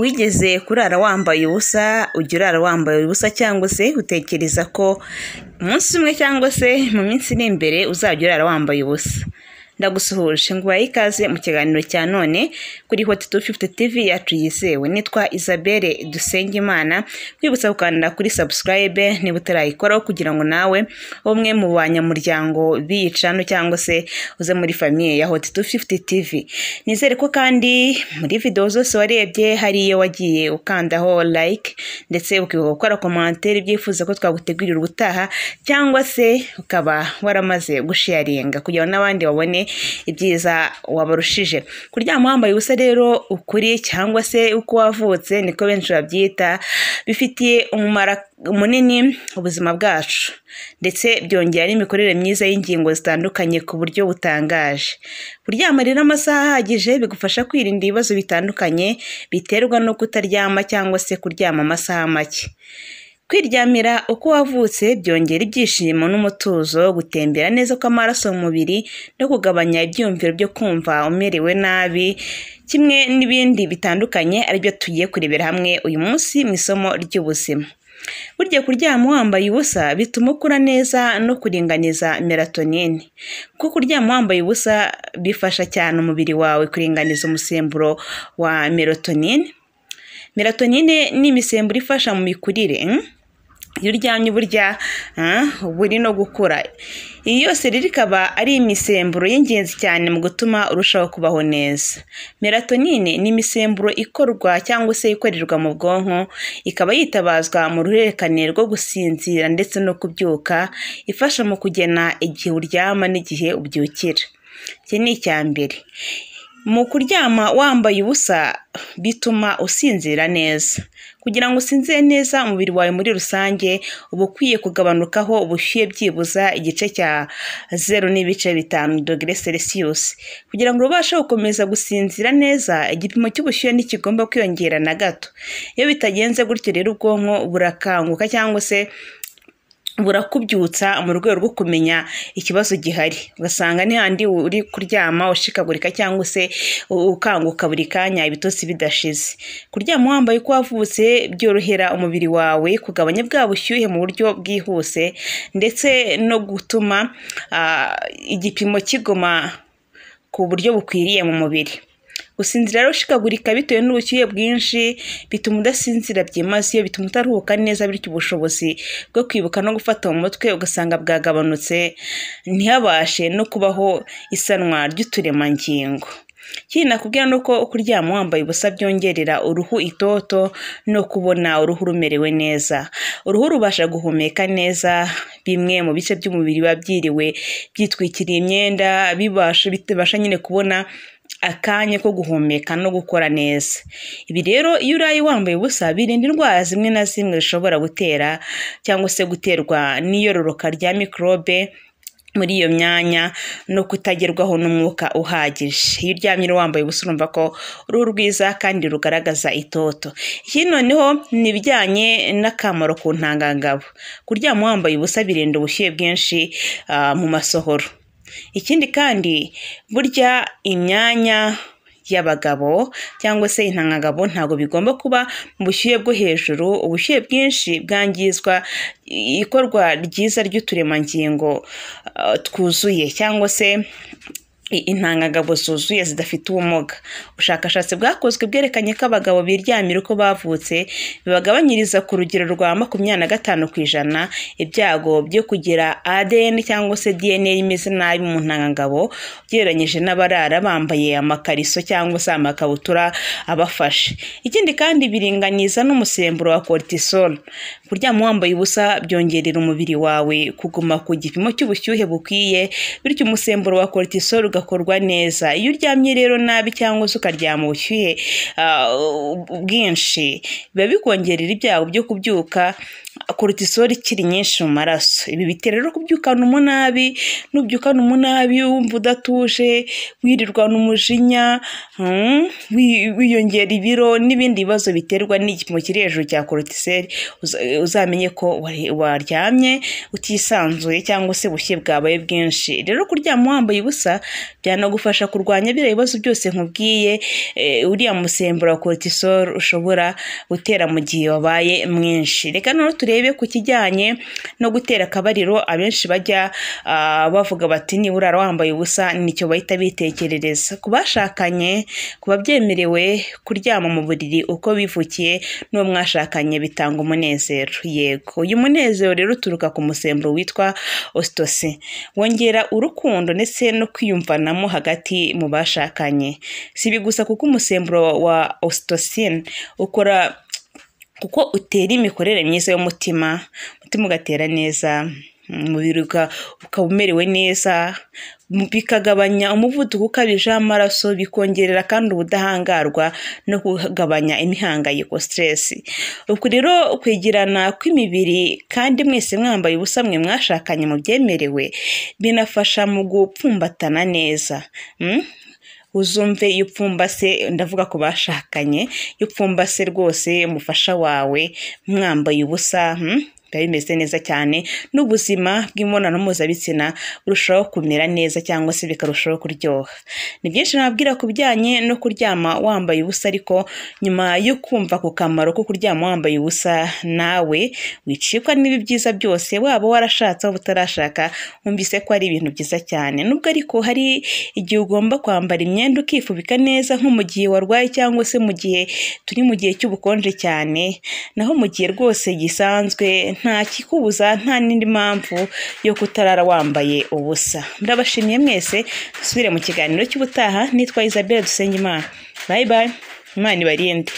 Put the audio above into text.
wigeze kurara wambaye ubusa ujya urara wambaye ubusa cyangwa se utekereza ko umunsi umwe cyangwa se mu minsi iri imbere uzajya urara wambaye ubusa ndagusuhuje nguhaye ikaze mu kiganiro cya none kuri hoti tu fifuti tivi yacu yizewe nitwa isabelle dusengimana kwibutsa gukanda kuri sabusikarayibe niba utarayikoraho kugira ngo nawe umwe mu banyamuryango b'iyi cyangwa se uze muri famiye ya hoti tu fifuti tivi nizere ko kandi muri videwo zose warebye hari iyo wagiye ukandaho like ndetse ukibuka gukora komantere ibyifuza ko twagutegurira ubutaha cyangwa se ukaba waramaze gushiyaringa kugira ngo n'abandi babone ibyiza wabarushije kuryama wambaye ubusa rero ukuri cyangwa se uko wavutse niko benshi babyita bifitiye umumaro munini ubuzima bwacu ndetse byongera n'imikorere myiza y'ingingo zitandukanye ku buryo butangaje kuryama rero amasaha ahagije bigufasha kwirinda ibibazo bitandukanye biterwa no kutaryama cyangwa se kuryama amasaha make Kwiryamira uko wavutse byongera ibyishimo n'umutuzo, gutembera neza kw'amaraso mu mubiri no kugabanya ibyumviro byo kumva umerewe nabi, kimwe n'ibindi bitandukanye aribyo tugiye kurebera hamwe uyu munsi mu isomo ry'ubuzima. Burya kuryama wambaye ubusa bituma ukura neza no kuringaniza melatonine. Kuko kuryama wambaye ubusa bifasha cyane umubiri wawe kuringaniza umusemburo wa melatonine. Melatonine ni imisemburo ifasha mu mikurire hmm? iyo uryamye burya uba no gukura iyi yose rero ikaba ari imisemburo y'ingenzi cyane mu gutuma urushaho kubaho neza melatonine ni imisemburo ikorwa cyangwa se ikorerwa mu bwonko ikaba yitabazwa mu ruhererekane rwo gusinzira ndetse no kubyuka ifasha mu kugena igihe uryama n'igihe ubyukira iki ni icya mbere Mu kuryama wambaye ubusa bituma usinzira neza. Kugira ngo usinzire neza umubiri wawe muri rusange uba ukwiye kugabanukaho ubushyuhe byibuza igice cya zeru n'ibice bitanu dogere selisiyusi. Kugira ngo ubashe gukomeza gusinzira neza igipimo cy'ubushyuhe ntikigomba kwiyongera na gato. Iyo bitagenze gutyo rero ubwonko burakanguka cyangwa se burakubyutsa mu rwego rwo kumenya ikibazo gihari ugasanga n'ahandi uri kuryama ushikagurika cyangwa se ukanguka buri kanya ibitotsi bidashize kuryama wambaye uko wavutse byorohera umubiri wawe kugabanya bwa bushyuhe mu buryo bwihuse ndetse no gutuma ah, igipimo kigoma ku buryo bukwiriye mu mubiri gusinzira rero ushikagurika bitewe n'ubushyuhe bwinshi bituma udasinzira byimazeyo bituma utaruhuka neza bityo ubushobozi bwo kwibuka no gufata mu mutwe ugasanga bwagabanutse ntihabashe no kubaho isanwa ry'uturemangingo ikindi kubwira ni uko kuryama wambaye ubusa byongerera uruhu itoto no kubona uruhu rumerewe neza uruhu rubasha guhumeka neza bimwe mu bice by'umubiri biba byiriwe byitwikiriye imyenda bibasha nyine kubona akanya ko guhumeka no gukora neza ibi rero iyo uraye wambaye ubusa birinda indwara zimwe na zimwe zishobora gutera cyangwa se guterwa n'iyororoka rya mikorobe muri iyo myanya no kutagerwaho n'umwuka uhagije iyo uryamye wambaye ubusa urumva ko uruhu rwiza kandi rugaragaza itoto iki noneho ni ibijyanye n'akamaro ku ntangangabo kuryama wambaye ubusa birinda ubushyuhe bwinshi ah, mu masohoro Ikindi kandi burya imyanya y'abagabo cyangwa se intangagabo ntabwo bigomba kuba mu bushyuhe bwo hejuru, ubushyuhe bwinshi bwangizwa ikorwa ryiza ry'uturemangingo uh, twuzuye cyangwa se intangagabo zuzuye zidafite ubumuga ubushakashatsi bwakozwe bwerekanye ko abagabo biryamira uko bavutse bibagabanyiriza ku rugero rwa makumyabiri na gatanu ku ijana ibyago byo kugira ADN cyangwa se DNA imeze nabi mu ntangangabo ugereranyije n'abarara bambaye amakariso cyangwa se amakabutura abafashe ikindi kandi biringaniza n'umusemburo wa cortisol kuryama wambaye ubusa byongerera umubiri wawe kuguma ku gipimo cy'ubushyuhe bukwiye bityo umusemburo wa cortisol ugakorwa neza iyo uryamye rero nabi cyangwa se ukaryama ubushyuhe ah, bwinshi biba bikongerera ibyago byo kubyuka korutisoro ikiri nyinshi mu maraso ibi bitera rero kubyukana umunabi nubyukana umunabi wumva udatuje wirirwa n'umujinya hmm, wiyongera ibiro n'ibindi bibazo biterwa n'igipimo kiri hejuru cya korutiseri uzamenye ko waryamye utisanzuye cyangwa se bushye bwabaye bwinshi rero kuryama wambaye ubusa byanagufasha kurwanya biriya bibazo byose nkubwiye eh, uriya musemburo wa korutisoro ushobora gutera mu gihe wabaye mwinshi reka noneho turebe ku kijyanye no gutera akabariro abenshi bajya ah, bavuga bati nibura wambaye ubusa nicyo bahita bitekerereza ku bashakanye ku babyemerewe kuryama mu buriri uko bivukiye n'uwo mwashakanye bitanga umunezero yego uyu munezero rero uturuka ku musemburo witwa ositosi wongera urukundo ndetse no kwiyumvanamo hagati mu bashakanye si ibi gusa kuko umusemburo wa ositosine ukora kuko utera imikorere myiza y'umutima umutima ugatera neza umubiri ukaba umerewe neza bikagabanya umuvuduko ukabije w'amaraso bikongerera kandi ubudahangarwa no kugabanya imihangayiko siteresi ubwo rero kwegerana kw'imibiri kandi mwese mwambaye ubusa mwe mwashakanye mu byemerewe binafasha mu gupfumbatana neza hmm? uzumve iyo upfumbase ndavuga ku bashakanye iyo upfumbase rwose umufasha wawe mwambaye ubusa hmm? biba bimeze neza cyane n'ubuzima bw'imibonano mpuzabitsina burushaho kumera neza cyangwa se bikarushaho kuryoha ni byinshi nabwira ku bijyanye no kuryama wambaye ubusa ariko nyuma yo kumva ku kamaro ko kuryama wambaye ubusa nawe wicikwa n'ibi byiza byose waba warashatse waba utarashaka wumvise ko ari ibintu byiza cyane nubwo ariko hari igihe ugomba kwambara imyenda ukifubika neza nko mu gihe warwaye cyangwa se mu gihe turi mu gihe cy'ubukonje cyane naho mu gihe rwose gisanzwe nta kikubuza nta n'indi mpamvu yo kutarara wambaye ubusa ndabashimiye mwese dusubire mu kiganiro cy'ubutaha nitwa Isabella dusenge imana bayi bayi imana ibarinde